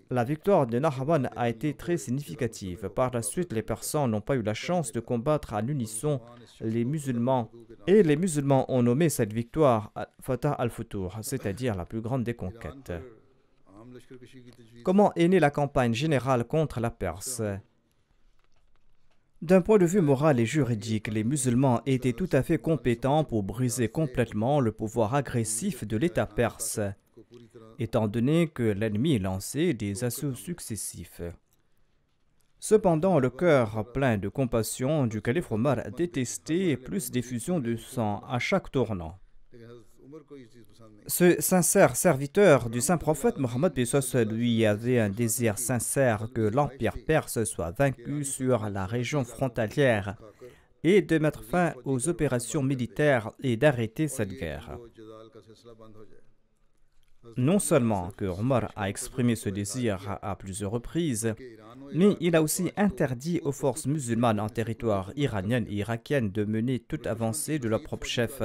La victoire de Narbonne a été très significative. Par la suite, les Persans n'ont pas eu la chance de combattre à l'unisson les musulmans. Et les musulmans ont nommé cette victoire Fatah al-Futur, c'est-à-dire la plus grande des conquêtes. Comment est née la campagne générale contre la Perse d'un point de vue moral et juridique, les musulmans étaient tout à fait compétents pour briser complètement le pouvoir agressif de l'État perse étant donné que l'ennemi lançait des assauts successifs. Cependant, le cœur plein de compassion du calife Omar détestait plus d'effusion de sang à chaque tournant. Ce sincère serviteur du saint prophète Mohammed lui avait un désir sincère que l'empire perse soit vaincu sur la région frontalière et de mettre fin aux opérations militaires et d'arrêter cette guerre. Non seulement que Omar a exprimé ce désir à plusieurs reprises, mais il a aussi interdit aux forces musulmanes en territoire iranien et irakien de mener toute avancée de leur propre chef.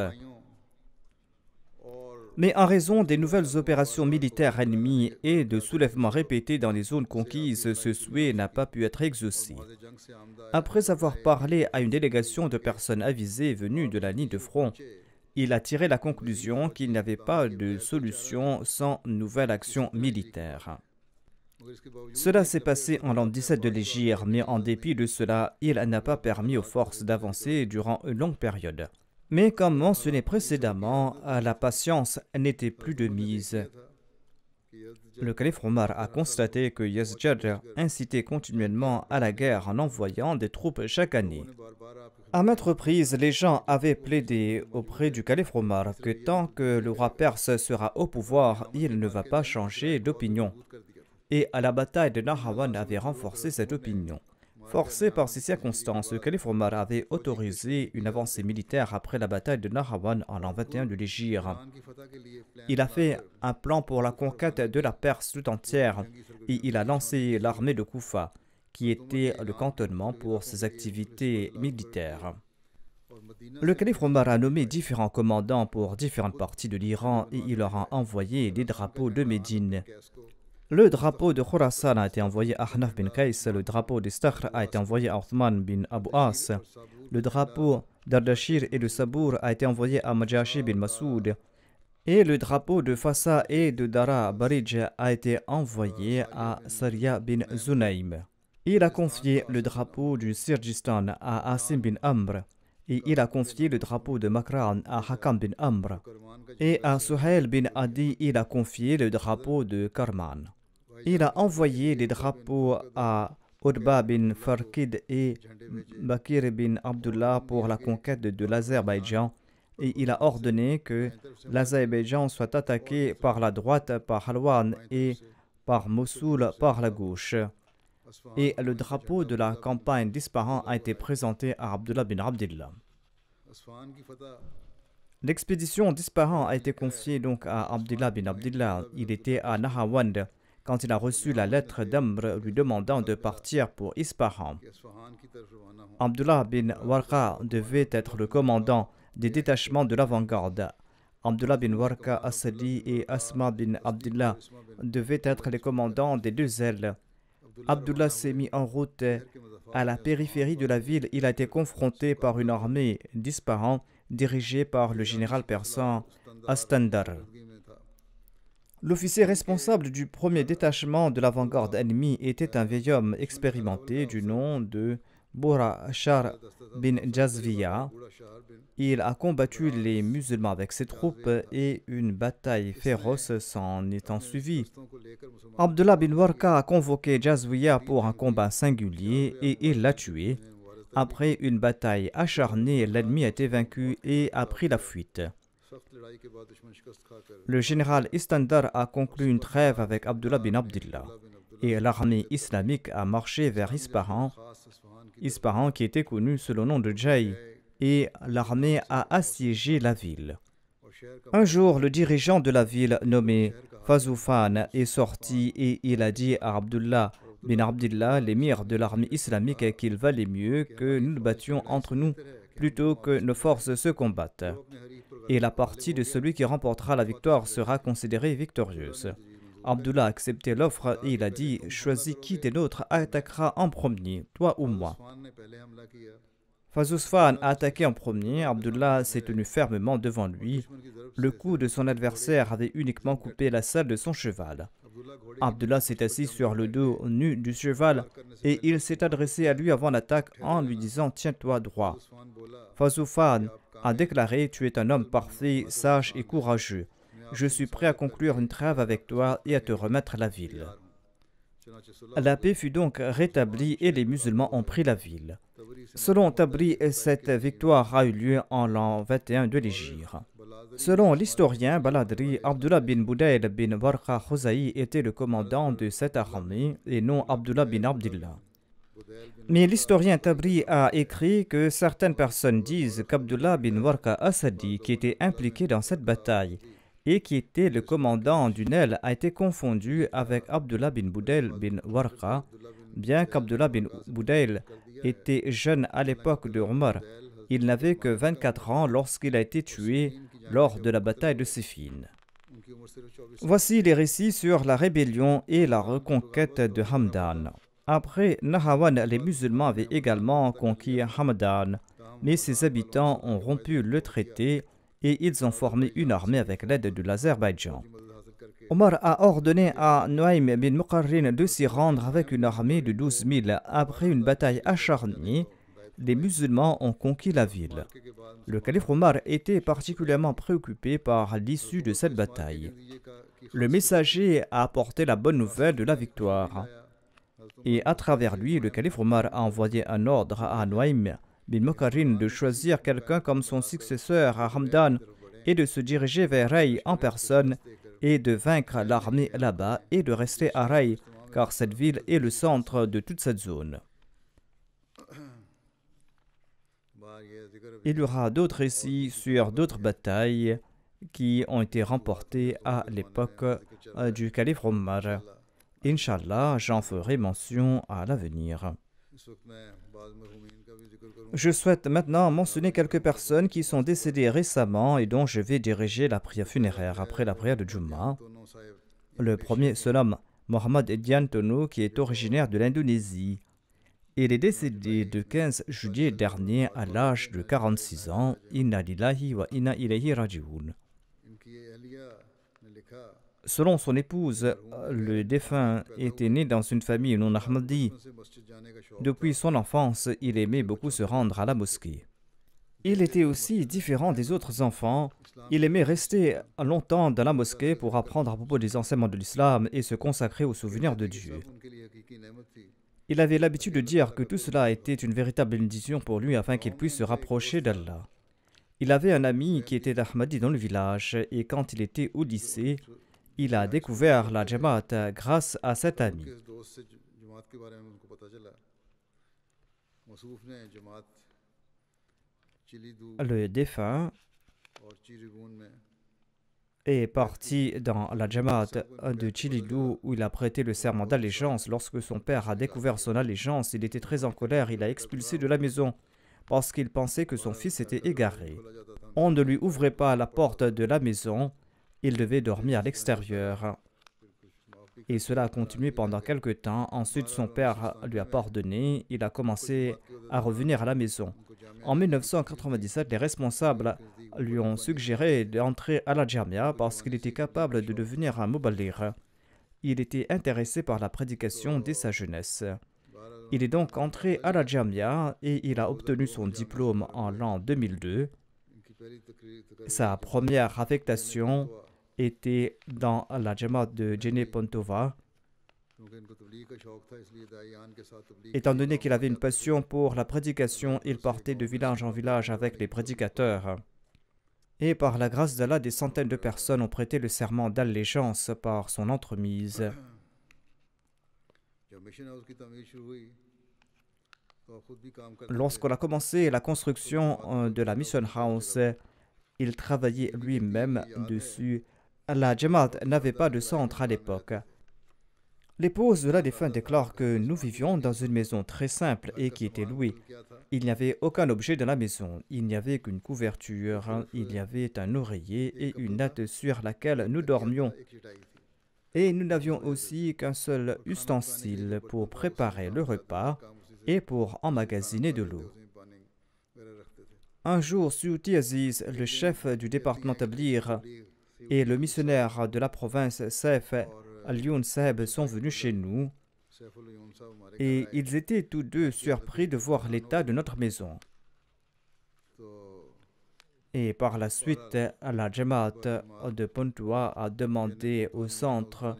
Mais en raison des nouvelles opérations militaires ennemies et de soulèvements répétés dans les zones conquises, ce souhait n'a pas pu être exaucé. Après avoir parlé à une délégation de personnes avisées venues de la ligne de front, il a tiré la conclusion qu'il n'y avait pas de solution sans nouvelle action militaire. Cela s'est passé en l'an 17 de l'Égypte, mais en dépit de cela, il n'a pas permis aux forces d'avancer durant une longue période. Mais comme mentionné précédemment, la patience n'était plus de mise le calife Omar a constaté que Yezjad incitait continuellement à la guerre en envoyant des troupes chaque année. À maintes reprises, les gens avaient plaidé auprès du calife Omar que tant que le roi perse sera au pouvoir, il ne va pas changer d'opinion. Et à la bataille de Narawan avait renforcé cette opinion. Forcé par ces circonstances, le calife Omar avait autorisé une avancée militaire après la bataille de Narawan en l'an 21 de l'Égypte. Il a fait un plan pour la conquête de la Perse tout entière et il a lancé l'armée de Koufa, qui était le cantonnement pour ses activités militaires. Le calife Omar a nommé différents commandants pour différentes parties de l'Iran et il leur a envoyé des drapeaux de Médine. Le drapeau de Khurasan a été envoyé à Hanaf bin Kays. le drapeau de Stakhr a été envoyé à Othman bin Abu As, le drapeau d'Ardashir et de Sabour a été envoyé à Majashi bin Masoud, et le drapeau de Fasa et de Dara Baridja a été envoyé à Saria bin Zunaim. Il a confié le drapeau du Sirjistan à Asim bin Amr et il a confié le drapeau de Makran à Hakam bin Amr. Et à Suhail bin Adi, il a confié le drapeau de Karman. Il a envoyé les drapeaux à Udba bin Farkid et Bakir bin Abdullah pour la conquête de l'Azerbaïdjan. Et il a ordonné que l'Azerbaïdjan soit attaqué par la droite par Halwan et par Mossoul par la gauche et le drapeau de la campagne d'Isparan a été présenté à Abdullah bin Abdillah. L'expédition d'Isparant a été confiée donc à Abdullah bin Abdillah. Il était à Nahawand quand il a reçu la lettre d'Amr lui demandant de partir pour Ispahan. Abdullah bin Warqa devait être le commandant des détachements de l'avant-garde. Abdullah bin Warqa Asadi et Asma bin Abdullah devaient être les commandants des deux ailes Abdullah s'est mis en route à la périphérie de la ville. Il a été confronté par une armée disparant dirigée par le général persan Astandar. L'officier responsable du premier détachement de l'avant-garde ennemie était un vieil homme expérimenté du nom de Boura Shar bin Jazviya. Il a combattu les musulmans avec ses troupes et une bataille féroce s'en étant suivie. Abdullah bin Warka a convoqué Jazviya pour un combat singulier et il l'a tué. Après une bataille acharnée, l'ennemi a été vaincu et a pris la fuite. Le général Istandar a conclu une trêve avec Abdullah bin Abdullah et l'armée islamique a marché vers Isparan. Isparan qui était connu sous le nom de Jai, et l'armée a assiégé la ville. Un jour, le dirigeant de la ville nommé Fazoufan est sorti et il a dit à Abdullah bin Abdullah, l'émir de l'armée islamique, qu'il valait mieux que nous nous battions entre nous plutôt que nos forces se combattent. Et la partie de celui qui remportera la victoire sera considérée victorieuse. Abdullah a accepté l'offre et il a dit Choisis qui des nôtres attaquera en premier, toi ou moi. Fazousfan a attaqué en premier, Abdullah s'est tenu fermement devant lui. Le coup de son adversaire avait uniquement coupé la selle de son cheval. Abdullah s'est assis sur le dos nu du cheval et il s'est adressé à lui avant l'attaque en lui disant Tiens-toi droit. Fazufan a déclaré Tu es un homme parfait, sage et courageux je suis prêt à conclure une trêve avec toi et à te remettre la ville. La paix fut donc rétablie et les musulmans ont pris la ville. Selon Tabri, cette victoire a eu lieu en l'an 21 de l'Égypte. Selon l'historien Baladri, Abdullah bin Boudaïl bin Barqa Khouzaï était le commandant de cette armée et non Abdullah bin Abdullah. Mais l'historien Tabri a écrit que certaines personnes disent qu'Abdullah bin Warqa Asadi, qui était impliqué dans cette bataille, et qui était le commandant d'une aile, a été confondu avec Abdullah bin Boudel bin Warqa. Bien qu'Abdullah bin Boudel était jeune à l'époque de Omar, il n'avait que 24 ans lorsqu'il a été tué lors de la bataille de Siffin. Voici les récits sur la rébellion et la reconquête de Hamdan. Après Nahawan, les musulmans avaient également conquis Hamdan, mais ses habitants ont rompu le traité et ils ont formé une armée avec l'aide de l'Azerbaïdjan. Omar a ordonné à Noaim bin Muqarrin de s'y rendre avec une armée de 12 000. Après une bataille acharnée, les musulmans ont conquis la ville. Le calife Omar était particulièrement préoccupé par l'issue de cette bataille. Le messager a apporté la bonne nouvelle de la victoire. Et à travers lui, le calife Omar a envoyé un ordre à Noaim bin de choisir quelqu'un comme son successeur à Ramdan et de se diriger vers Rey en personne et de vaincre l'armée là-bas et de rester à Ray car cette ville est le centre de toute cette zone. Il y aura d'autres récits sur d'autres batailles qui ont été remportées à l'époque euh, du calife Omar. Inch'Allah, j'en ferai mention à l'avenir. Je souhaite maintenant mentionner quelques personnes qui sont décédées récemment et dont je vais diriger la prière funéraire après la prière de Jumma. Le premier se nomme Mohamed Edian qui est originaire de l'Indonésie. Il est décédé le 15 juillet dernier à l'âge de 46 ans. Inna lillahi wa inna ilayhi rajiun. Selon son épouse, euh, le défunt était né dans une famille non ahmadi. Depuis son enfance, il aimait beaucoup se rendre à la mosquée. Il était aussi différent des autres enfants. Il aimait rester longtemps dans la mosquée pour apprendre à propos des enseignements de l'islam et se consacrer au souvenir de Dieu. Il avait l'habitude de dire que tout cela était une véritable bénédiction pour lui afin qu'il puisse se rapprocher d'Allah. Il avait un ami qui était d'ahmadi dans le village et quand il était au lycée, il a découvert la Jamaat grâce à cet ami. Le défunt est parti dans la Jamaat de Chilidou où il a prêté le serment d'allégeance. Lorsque son père a découvert son allégeance, il était très en colère. Il a expulsé de la maison parce qu'il pensait que son fils était égaré. On ne lui ouvrait pas la porte de la maison il devait dormir à l'extérieur. Et cela a continué pendant quelque temps. Ensuite, son père lui a pardonné. Il a commencé à revenir à la maison. En 1997, les responsables lui ont suggéré d'entrer à la Jamia parce qu'il était capable de devenir un mobalir. Il était intéressé par la prédication dès sa jeunesse. Il est donc entré à la et il a obtenu son diplôme en l'an 2002. Sa première affectation était dans la Jamaat de Jenny Pontova. Étant donné qu'il avait une passion pour la prédication, il partait de village en village avec les prédicateurs. Et par la grâce d'Allah, des centaines de personnes ont prêté le serment d'allégeance par son entremise. Lorsqu'on a commencé la construction euh, de la Mission House, il travaillait lui-même dessus la Jamaat n'avait pas de centre à l'époque. L'épouse de la défunte déclare que nous vivions dans une maison très simple et qui était louée. Il n'y avait aucun objet dans la maison, il n'y avait qu'une couverture, il y avait un oreiller et une natte sur laquelle nous dormions. Et nous n'avions aussi qu'un seul ustensile pour préparer le repas et pour emmagasiner de l'eau. Un jour, Suti Aziz, le chef du département Tablir, et le missionnaire de la province Saif al-Youn Saib sont venus chez nous et ils étaient tous deux surpris de voir l'état de notre maison. Et par la suite, la Jamaat de Pontoua a demandé au centre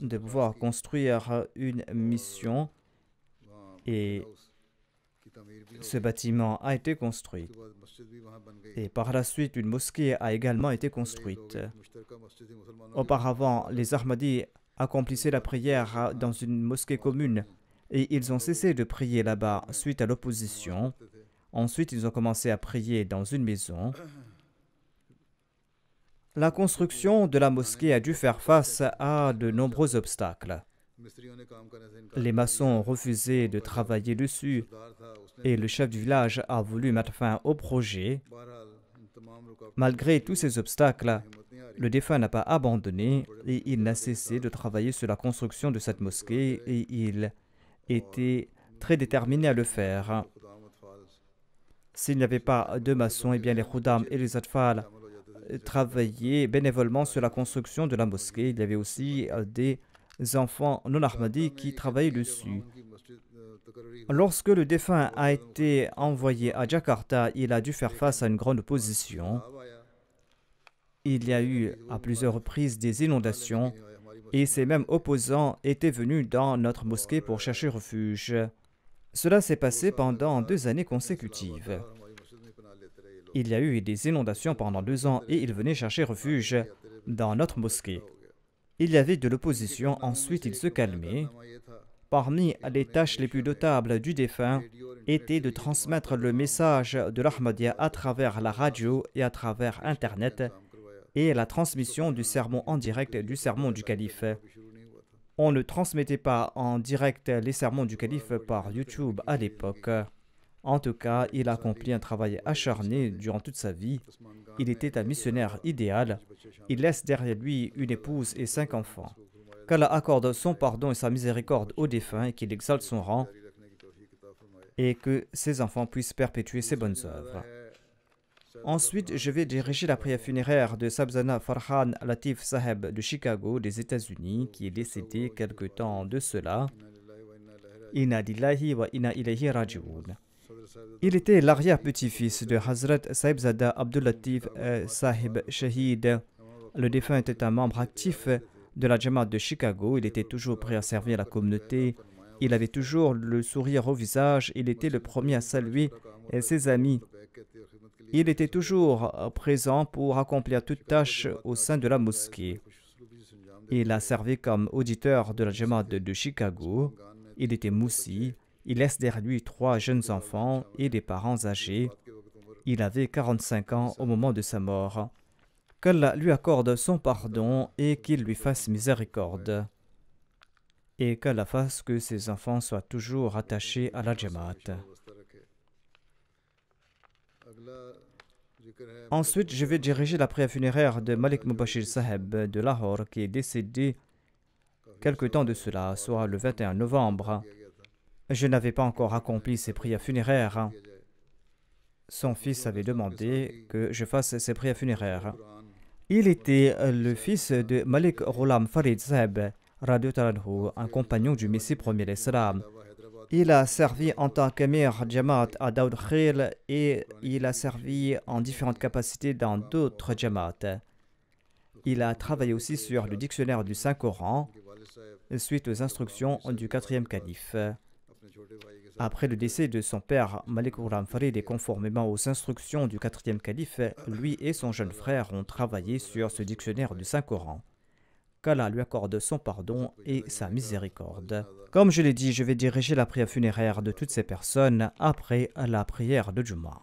de pouvoir construire une mission et ce bâtiment a été construit. Et par la suite, une mosquée a également été construite. Auparavant, les Ahmadis accomplissaient la prière dans une mosquée commune et ils ont cessé de prier là-bas suite à l'opposition. Ensuite, ils ont commencé à prier dans une maison. La construction de la mosquée a dû faire face à de nombreux obstacles. Les maçons ont refusé de travailler dessus et le chef du village a voulu mettre fin au projet. Malgré tous ces obstacles, le défunt n'a pas abandonné et il n'a cessé de travailler sur la construction de cette mosquée et il était très déterminé à le faire. S'il n'y avait pas de maçons, eh bien les Khudam et les Atfal travaillaient bénévolement sur la construction de la mosquée. Il y avait aussi euh, des enfants non ahmadis qui travaillaient dessus. Lorsque le défunt a été envoyé à Jakarta, il a dû faire face à une grande opposition. Il y a eu à plusieurs reprises des inondations et ces mêmes opposants étaient venus dans notre mosquée pour chercher refuge. Cela s'est passé pendant deux années consécutives. Il y a eu des inondations pendant deux ans et ils venaient chercher refuge dans notre mosquée. Il y avait de l'opposition, ensuite il se calmait. Parmi les tâches les plus notables du défunt était de transmettre le message de l'Ahmadiyya à travers la radio et à travers Internet et la transmission du sermon en direct du sermon du calife. On ne transmettait pas en direct les sermons du calife par YouTube à l'époque. En tout cas, il a accompli un travail acharné durant toute sa vie. Il était un missionnaire idéal. Il laisse derrière lui une épouse et cinq enfants. Qu'Allah accorde son pardon et sa miséricorde aux défunts et qu'il exalte son rang et que ses enfants puissent perpétuer ses bonnes œuvres. Ensuite, je vais diriger la prière funéraire de Sabzana Farhan Latif Saheb de Chicago, des États-Unis, qui est décédé quelque temps de cela. Inna wa inna il était l'arrière-petit-fils de Hazrat Saibzada Abdul Latif euh, Sahib Shahid. Le défunt était un membre actif de la Jamaat de Chicago. Il était toujours prêt à servir la communauté. Il avait toujours le sourire au visage. Il était le premier à saluer euh, ses amis. Il était toujours présent pour accomplir toute tâche au sein de la mosquée. Il a servi comme auditeur de la Jamaat de Chicago. Il était moussi il laisse derrière lui trois jeunes enfants et des parents âgés. Il avait 45 ans au moment de sa mort. Qu'Allah lui accorde son pardon et qu'il lui fasse miséricorde. Et qu'Allah fasse que ses enfants soient toujours attachés à la Jamaat. Ensuite, je vais diriger la prière funéraire de Malik Mubashir Saheb de Lahore, qui est décédé quelque temps de cela, soit le 21 novembre. Je n'avais pas encore accompli ses prières funéraires. Son fils avait demandé que je fasse ses prières funéraires. Il était le fils de Malik Rulam Farid Zeb, un compagnon du Messie premier l'islam. Il a servi en tant qu'émir Jamaat à Daoud Khil et il a servi en différentes capacités dans d'autres Jamaat. Il a travaillé aussi sur le dictionnaire du Saint-Coran suite aux instructions du quatrième calife. Après le décès de son père, Malik Ghulam Farid, et conformément aux instructions du quatrième calife, lui et son jeune frère ont travaillé sur ce dictionnaire du Saint-Coran. Qu'Allah lui accorde son pardon et sa miséricorde. Comme je l'ai dit, je vais diriger la prière funéraire de toutes ces personnes après la prière de Juma.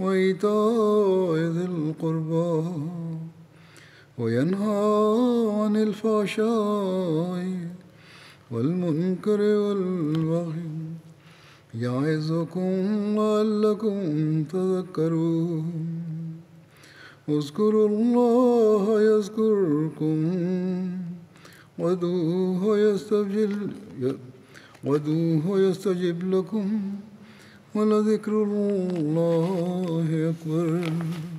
وإيتاء ذي القربى وينهى عن الفحشاء والمنكر والبغي يعظكم لعلكم تذكرون اذكروا الله يذكركم ودوه يستجب ودوه لكم ولذكر الله أكبر